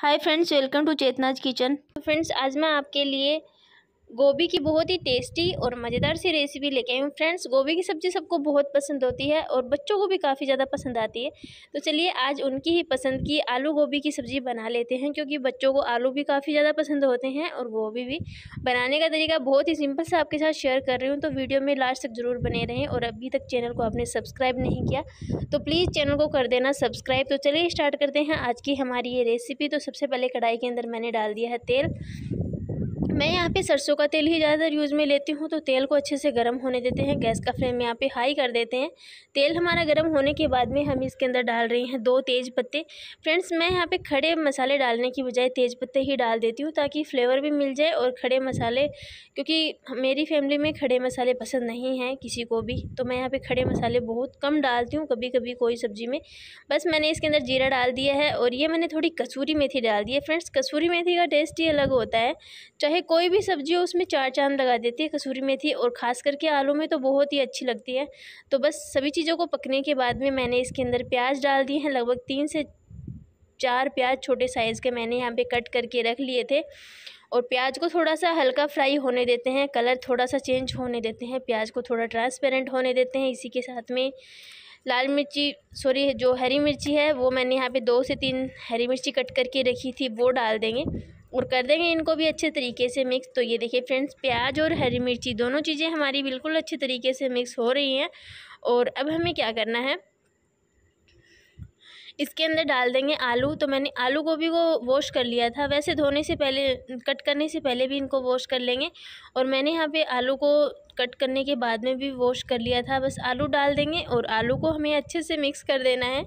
hi friends welcome to Chetna's kitchen friends आज मैं आपके लिए गोभी की बहुत ही टेस्टी और मज़ेदार सी रेसिपी लेके आई हूँ फ्रेंड्स गोभी की सब्ज़ी सबको बहुत पसंद होती है और बच्चों को भी काफ़ी ज़्यादा पसंद आती है तो चलिए आज उनकी ही पसंद की आलू गोभी की सब्ज़ी बना लेते हैं क्योंकि बच्चों को आलू भी काफ़ी ज़्यादा पसंद होते हैं और गोभी भी बनाने का तरीका बहुत ही सिंपल से आपके साथ शेयर कर रही हूँ तो वीडियो में लास्ट तक ज़रूर बने रहें और अभी तक चैनल को आपने सब्सक्राइब नहीं किया तो प्लीज़ चैनल को कर देना सब्सक्राइब तो चलिए स्टार्ट करते हैं आज की हमारी ये रेसिपी तो सबसे पहले कढ़ाई के अंदर मैंने डाल दिया है तेल मैं यहाँ पे सरसों का तेल ही ज़्यादातर यूज़ में लेती हूँ तो तेल को अच्छे से गर्म होने देते हैं गैस का फ्लेम यहाँ पे हाई कर देते हैं तेल हमारा गर्म होने के बाद में हम इसके अंदर डाल रहे हैं दो तेज़ पत्ते फ्रेंड्स मैं यहाँ पे खड़े मसाले डालने की बजाय तेज़ पत्ते ही डाल देती हूँ ताकि फ्लेवर भी मिल जाए और खड़े मसाले क्योंकि मेरी फैमिली में खड़े मसाले पसंद नहीं हैं किसी को भी तो मैं यहाँ पर खड़े मसाले बहुत कम डालती हूँ कभी कभी कोई सब्ज़ी में बस मैंने इसके अंदर जीरा डाल दिया है और ये मैंने थोड़ी कसूरी मेथी डाल दी है फ्रेंड्स कसूरी मेथी का टेस्ट ही अलग होता है चाहे कोई भी सब्जी हो उसमें चार चांद लगा देती है कसूरी मेथी और ख़ास करके आलू में तो बहुत ही अच्छी लगती है तो बस सभी चीज़ों को पकने के बाद में मैंने इसके अंदर प्याज डाल दिए हैं लगभग तीन से चार प्याज छोटे साइज़ के मैंने यहाँ पे कट करके रख लिए थे और प्याज को थोड़ा सा हल्का फ्राई होने देते हैं कलर थोड़ा सा चेंज होने देते हैं प्याज को थोड़ा ट्रांसपेरेंट होने देते हैं इसी के साथ में लाल मिर्ची सॉरी जो हरी मिर्ची है वो मैंने यहाँ पे दो से तीन हरी मिर्ची कट करके रखी थी वो डाल देंगे और कर देंगे इनको भी अच्छे तरीके से मिक्स तो ये देखिए फ्रेंड्स प्याज और हरी मिर्ची दोनों चीज़ें हमारी बिल्कुल अच्छे तरीके से मिक्स हो रही हैं और अब हमें क्या करना है इसके अंदर डाल देंगे आलू तो मैंने आलू गोभी को वॉश कर लिया था वैसे धोने से पहले कट करने से पहले भी इनको वॉश कर लेंगे और मैंने यहाँ पे आलू को कट करने के बाद में भी वॉश कर लिया था बस आलू डाल देंगे और आलू को हमें अच्छे से मिक्स कर देना है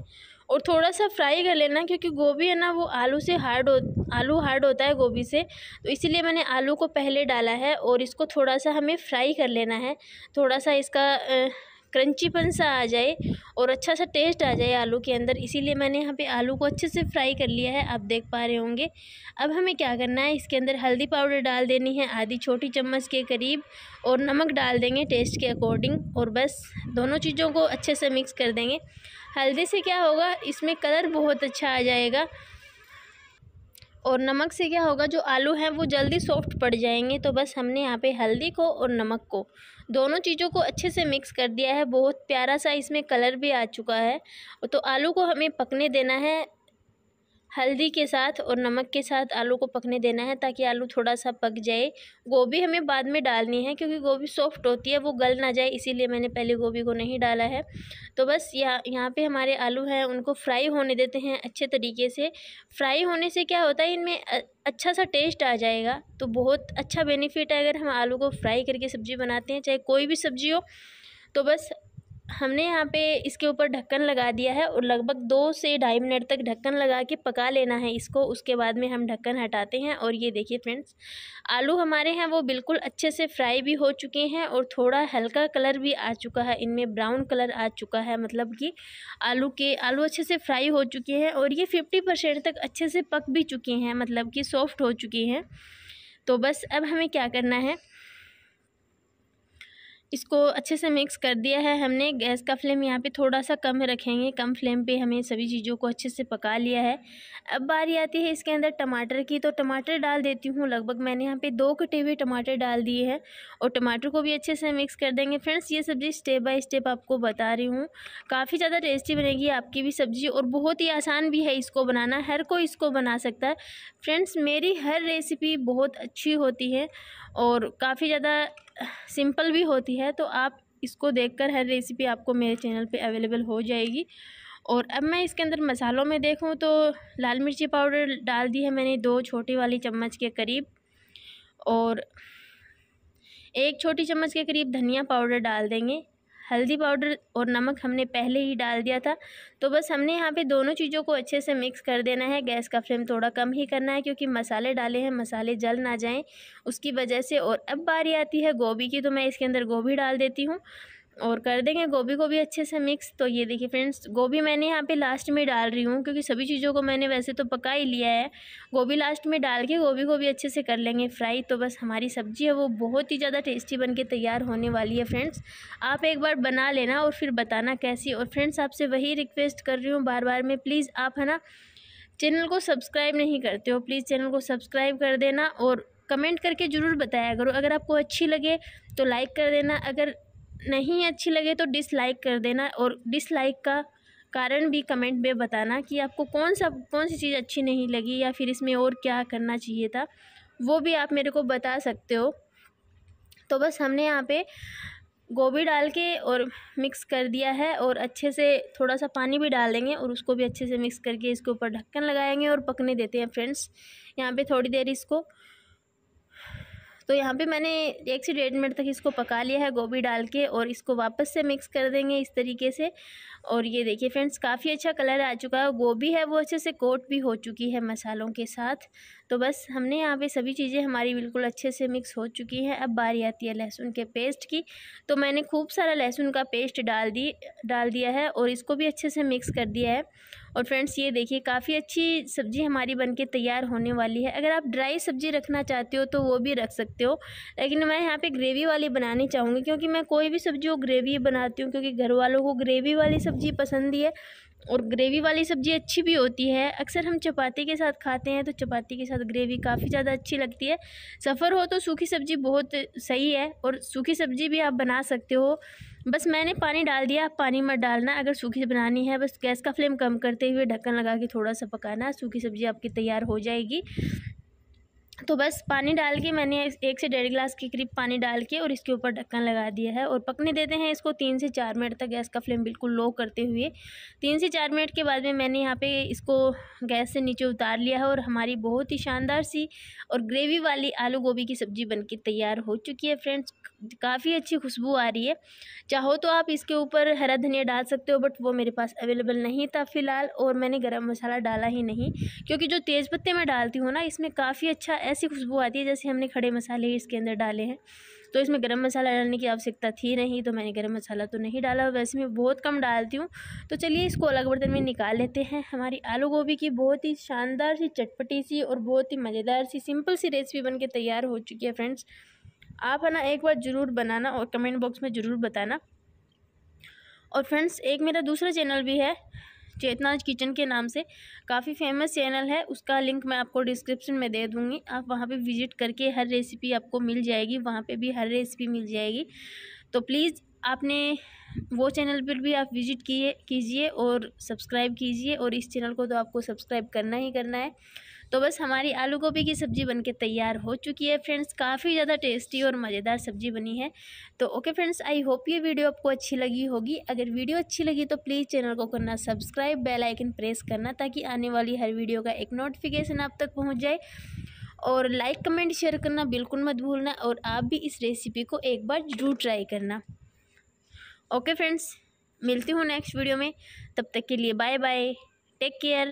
और थोड़ा सा फ्राई कर लेना क्योंकि गोभी है ना वो आलू से हार्ड हो आलू हार्ड होता है गोभी से तो इसीलिए मैंने आलू को पहले डाला है और इसको थोड़ा सा हमें फ्राई कर लेना है थोड़ा सा इसका क्रंचीपन सा आ जाए और अच्छा सा टेस्ट आ जाए आलू के अंदर इसीलिए मैंने यहाँ पे आलू को अच्छे से फ्राई कर लिया है आप देख पा रहे होंगे अब हमें क्या करना है इसके अंदर हल्दी पाउडर डाल देनी है आधी छोटी चम्मच के करीब और नमक डाल देंगे टेस्ट के अकॉर्डिंग और बस दोनों चीज़ों को अच्छे से मिक्स कर देंगे हल्दी से क्या होगा इसमें कलर बहुत अच्छा आ जाएगा और नमक से क्या होगा जो आलू हैं वो जल्दी सॉफ्ट पड़ जाएंगे तो बस हमने यहाँ पे हल्दी को और नमक को दोनों चीज़ों को अच्छे से मिक्स कर दिया है बहुत प्यारा सा इसमें कलर भी आ चुका है तो आलू को हमें पकने देना है हल्दी के साथ और नमक के साथ आलू को पकने देना है ताकि आलू थोड़ा सा पक जाए गोभी हमें बाद में डालनी है क्योंकि गोभी सॉफ्ट होती है वो गल ना जाए इसीलिए मैंने पहले गोभी को नहीं डाला है तो बस यहाँ यहाँ पे हमारे आलू हैं उनको फ्राई होने देते हैं अच्छे तरीके से फ्राई होने से क्या होता है इनमें अच्छा सा टेस्ट आ जाएगा तो बहुत अच्छा बेनिफिट है अगर हम आलू को फ्राई करके सब्ज़ी बनाते हैं चाहे कोई भी सब्ज़ी हो तो बस हमने यहाँ पे इसके ऊपर ढक्कन लगा दिया है और लगभग दो से ढाई मिनट तक ढक्कन लगा के पका लेना है इसको उसके बाद में हम ढक्कन हटाते हैं और ये देखिए फ्रेंड्स आलू हमारे हैं वो बिल्कुल अच्छे से फ्राई भी हो चुके हैं और थोड़ा हल्का कलर भी आ चुका है इनमें ब्राउन कलर आ चुका है मतलब कि आलू के आलू अच्छे से फ्राई हो चुके हैं और ये फिफ्टी तक अच्छे से पक भी चुके हैं मतलब कि सॉफ्ट हो चुके हैं तो बस अब हमें क्या करना है इसको अच्छे से मिक्स कर दिया है हमने गैस का फ्लेम यहाँ पे थोड़ा सा कम रखेंगे कम फ्लेम पे हमें सभी चीज़ों को अच्छे से पका लिया है अब बारी आती है इसके अंदर टमाटर की तो टमाटर डाल देती हूँ लगभग मैंने यहाँ पे दो कटे हुए टमाटर डाल दिए हैं और टमाटर को भी अच्छे से मिक्स कर देंगे फ्रेंड्स ये सब्ज़ी स्टेप बाई स्टेप आपको बता रही हूँ काफ़ी ज़्यादा टेस्टी बनेगी आपकी भी सब्ज़ी और बहुत ही आसान भी है इसको बनाना हर कोई इसको बना सकता है फ्रेंड्स मेरी हर रेसिपी बहुत अच्छी होती है और काफ़ी ज़्यादा सिंपल भी होती है तो आप इसको देखकर हर रेसिपी आपको मेरे चैनल पे अवेलेबल हो जाएगी और अब मैं इसके अंदर मसालों में देखूँ तो लाल मिर्ची पाउडर डाल दी है मैंने दो छोटी वाली चम्मच के करीब और एक छोटी चम्मच के करीब धनिया पाउडर डाल देंगे हल्दी पाउडर और नमक हमने पहले ही डाल दिया था तो बस हमने यहाँ पे दोनों चीज़ों को अच्छे से मिक्स कर देना है गैस का फ्लेम थोड़ा कम ही करना है क्योंकि मसाले डाले हैं मसाले जल ना जाएं उसकी वजह से और अब बारी आती है गोभी की तो मैं इसके अंदर गोभी डाल देती हूँ और कर देंगे गोभी को भी अच्छे से मिक्स तो ये देखिए फ्रेंड्स गोभी मैंने यहाँ पे लास्ट में डाल रही हूँ क्योंकि सभी चीज़ों को मैंने वैसे तो पका ही लिया है गोभी लास्ट में डाल के गोभी को भी अच्छे से कर लेंगे फ्राई तो बस हमारी सब्ज़ी है वो बहुत ही ज़्यादा टेस्टी बन के तैयार होने वाली है फ्रेंड्स आप एक बार बना लेना और फिर बताना कैसी और फ्रेंड्स आपसे वही रिक्वेस्ट कर रही हूँ बार बार में प्लीज़ आप है ना चैनल को सब्सक्राइब नहीं करते हो प्लीज़ चैनल को सब्सक्राइब कर देना और कमेंट करके ज़रूर बताया करो अगर आपको अच्छी लगे तो लाइक कर देना अगर नहीं अच्छी लगे तो डिसलाइक कर देना और डिसलाइक का कारण भी कमेंट में बताना कि आपको कौन सा कौन सी चीज़ अच्छी नहीं लगी या फिर इसमें और क्या करना चाहिए था वो भी आप मेरे को बता सकते हो तो बस हमने यहाँ पे गोभी डाल के और मिक्स कर दिया है और अच्छे से थोड़ा सा पानी भी डाल देंगे और उसको भी अच्छे से मिक्स करके इसके ऊपर ढक्कन लगाएंगे और पकने देते हैं फ्रेंड्स यहाँ पे थोड़ी देर इसको तो यहाँ पे मैंने एक से डेढ़ मिनट तक इसको पका लिया है गोभी डाल के और इसको वापस से मिक्स कर देंगे इस तरीके से और ये देखिए फ्रेंड्स काफ़ी अच्छा कलर आ चुका है गोभी है वो अच्छे से कोट भी हो चुकी है मसालों के साथ तो बस हमने यहाँ पे सभी चीज़ें हमारी बिल्कुल अच्छे से मिक्स हो चुकी हैं अब बारी आती है लहसुन के पेस्ट की तो मैंने खूब सारा लहसुन का पेस्ट डाल दी डाल दिया है और इसको भी अच्छे से मिक्स कर दिया है और फ्रेंड्स ये देखिए काफ़ी अच्छी सब्ज़ी हमारी के तैयार होने वाली है अगर आप ड्राई सब्ज़ी रखना चाहते हो तो वो भी रख सकते हो लेकिन मैं यहाँ पर ग्रेवी वाली बनानी चाहूँगी क्योंकि मैं कोई भी सब्ज़ी वो ग्रेवी बनाती हूँ क्योंकि घर वालों को ग्रेवी वाली सब्ज़ी पसंद ही है और ग्रेवी वाली सब्ज़ी अच्छी भी होती है अक्सर हम चपाती के साथ खाते हैं तो चपाती के साथ साथ ग्रेवी काफ़ी ज़्यादा अच्छी लगती है सफ़र हो तो सूखी सब्ज़ी बहुत सही है और सूखी सब्ज़ी भी आप बना सकते हो बस मैंने पानी डाल दिया पानी मत डालना अगर सूखी बनानी है बस गैस का फ्लेम कम करते हुए ढक्कन लगा के थोड़ा सा पकाना सूखी सब्ज़ी आपकी तैयार हो जाएगी तो बस पानी डाल के मैंने एक से डेढ़ गिलास के करीब पानी डाल के और इसके ऊपर ढक्कन लगा दिया है और पकने देते हैं इसको तीन से चार मिनट तक गैस का फ्लेम बिल्कुल लो करते हुए तीन से चार मिनट के बाद में मैंने यहाँ पे इसको गैस से नीचे उतार लिया है और हमारी बहुत ही शानदार सी और ग्रेवी वाली आलू गोभी की सब्ज़ी बन तैयार हो चुकी है फ्रेंड्स काफ़ी अच्छी खुशबू आ रही है चाहो तो आप इसके ऊपर हरा धनिया डाल सकते हो बट वो मेरे पास अवेलेबल नहीं था फ़िलहाल और मैंने गर्म मसाला डाला ही नहीं क्योंकि जो पत्ते मैं डालती हूँ ना इसमें काफ़ी अच्छा ऐसी खुशबू आती है जैसे हमने खड़े मसाले इसके अंदर डाले हैं तो इसमें गरम मसाला डालने की आवश्यकता थी नहीं तो मैंने गरम मसाला तो नहीं डाला वैसे मैं बहुत कम डालती हूँ तो चलिए इसको अलग बर्तन में निकाल लेते हैं हमारी आलू गोभी की बहुत ही शानदार सी चटपटी सी और बहुत ही मज़ेदार सी सिंपल सी रेसिपी बन के तैयार हो चुकी है फ्रेंड्स आप है ना एक बार ज़रूर बनाना और कमेंट बॉक्स में ज़रूर बताना और फ्रेंड्स एक मेरा दूसरा चैनल भी है चेतनाज किचन के नाम से काफ़ी फेमस चैनल है उसका लिंक मैं आपको डिस्क्रिप्शन में दे दूँगी आप वहाँ पे विज़िट करके हर रेसिपी आपको मिल जाएगी वहाँ पे भी हर रेसिपी मिल जाएगी तो प्लीज़ आपने वो चैनल पर भी आप विज़िट किए कीजिए और सब्सक्राइब कीजिए और इस चैनल को तो आपको सब्सक्राइब करना ही करना है तो बस हमारी आलू गोभी की सब्ज़ी बनके तैयार हो चुकी है फ्रेंड्स काफ़ी ज़्यादा टेस्टी और मज़ेदार सब्ज़ी बनी है तो ओके फ्रेंड्स आई होप ये वीडियो आपको अच्छी लगी होगी अगर वीडियो अच्छी लगी तो प्लीज़ चैनल को करना सब्सक्राइब बेल आइकन प्रेस करना ताकि आने वाली हर वीडियो का एक नोटिफिकेशन आप तक पहुँच जाए और लाइक कमेंट शेयर करना बिल्कुल मत भूलना और आप भी इस रेसिपी को एक बार ज़रूर ट्राई करना ओके फ्रेंड्स मिलती हूँ नेक्स्ट वीडियो में तब तक के लिए बाय बाय टेक केयर